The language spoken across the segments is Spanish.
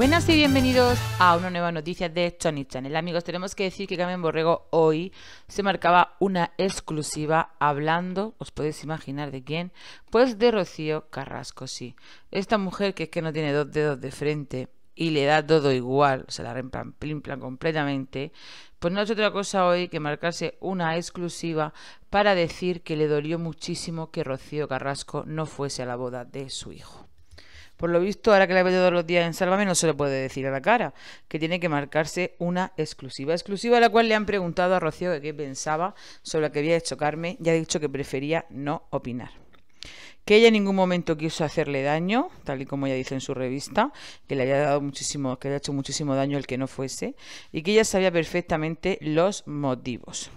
Buenas y bienvenidos a una nueva noticia de Tony Channel. Amigos, tenemos que decir que Carmen Borrego hoy se marcaba una exclusiva hablando, os podéis imaginar de quién, pues de Rocío Carrasco, sí. Esta mujer que es que no tiene dos dedos de frente y le da todo igual, se la plan completamente, pues no es otra cosa hoy que marcarse una exclusiva para decir que le dolió muchísimo que Rocío Carrasco no fuese a la boda de su hijo. Por lo visto, ahora que la ha todos los días en Sálvame, no se lo puede decir a la cara, que tiene que marcarse una exclusiva. Exclusiva a la cual le han preguntado a Rocío que qué pensaba sobre lo que había hecho Carmen y ha dicho que prefería no opinar que ella en ningún momento quiso hacerle daño, tal y como ella dice en su revista, que le haya dado muchísimo, que hecho muchísimo daño el que no fuese, y que ella sabía perfectamente los motivos.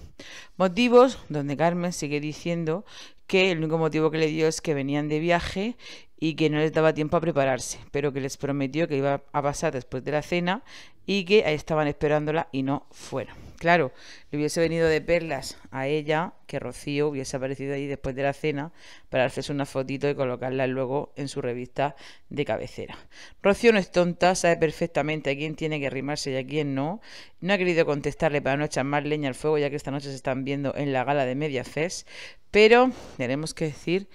Motivos donde Carmen sigue diciendo que el único motivo que le dio es que venían de viaje y que no les daba tiempo a prepararse, pero que les prometió que iba a pasar después de la cena y que ahí estaban esperándola y no fuera... Claro, le hubiese venido de perlas a ella que Rocío hubiese aparecido ahí después de la cena para hacerse una fotito y colocarla luego en su revista de cabecera. Rocío no es tonta, sabe perfectamente a quién tiene que rimarse y a quién no. No ha querido contestarle para no echar más leña al fuego, ya que esta noche se están viendo en la gala de Mediafest, pero tenemos que decir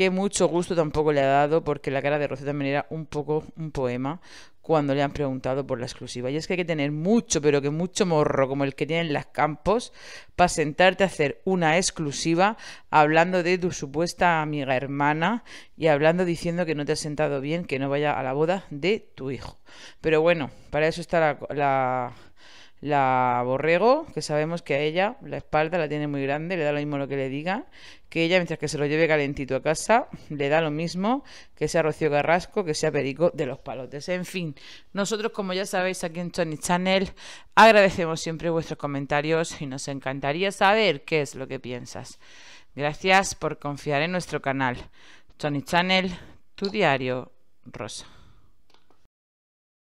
que mucho gusto tampoco le ha dado porque la cara de Rocío también era un poco un poema cuando le han preguntado por la exclusiva. Y es que hay que tener mucho, pero que mucho morro, como el que tiene en las campos, para sentarte a hacer una exclusiva hablando de tu supuesta amiga hermana y hablando diciendo que no te has sentado bien, que no vaya a la boda de tu hijo. Pero bueno, para eso está la la Borrego, que sabemos que a ella la espalda la tiene muy grande, le da lo mismo lo que le diga. que ella mientras que se lo lleve calentito a casa, le da lo mismo que sea Rocío Carrasco, que sea Perico de los Palotes. En fin, nosotros como ya sabéis aquí en Tony Channel agradecemos siempre vuestros comentarios y nos encantaría saber qué es lo que piensas. Gracias por confiar en nuestro canal. Tony Channel, tu diario rosa.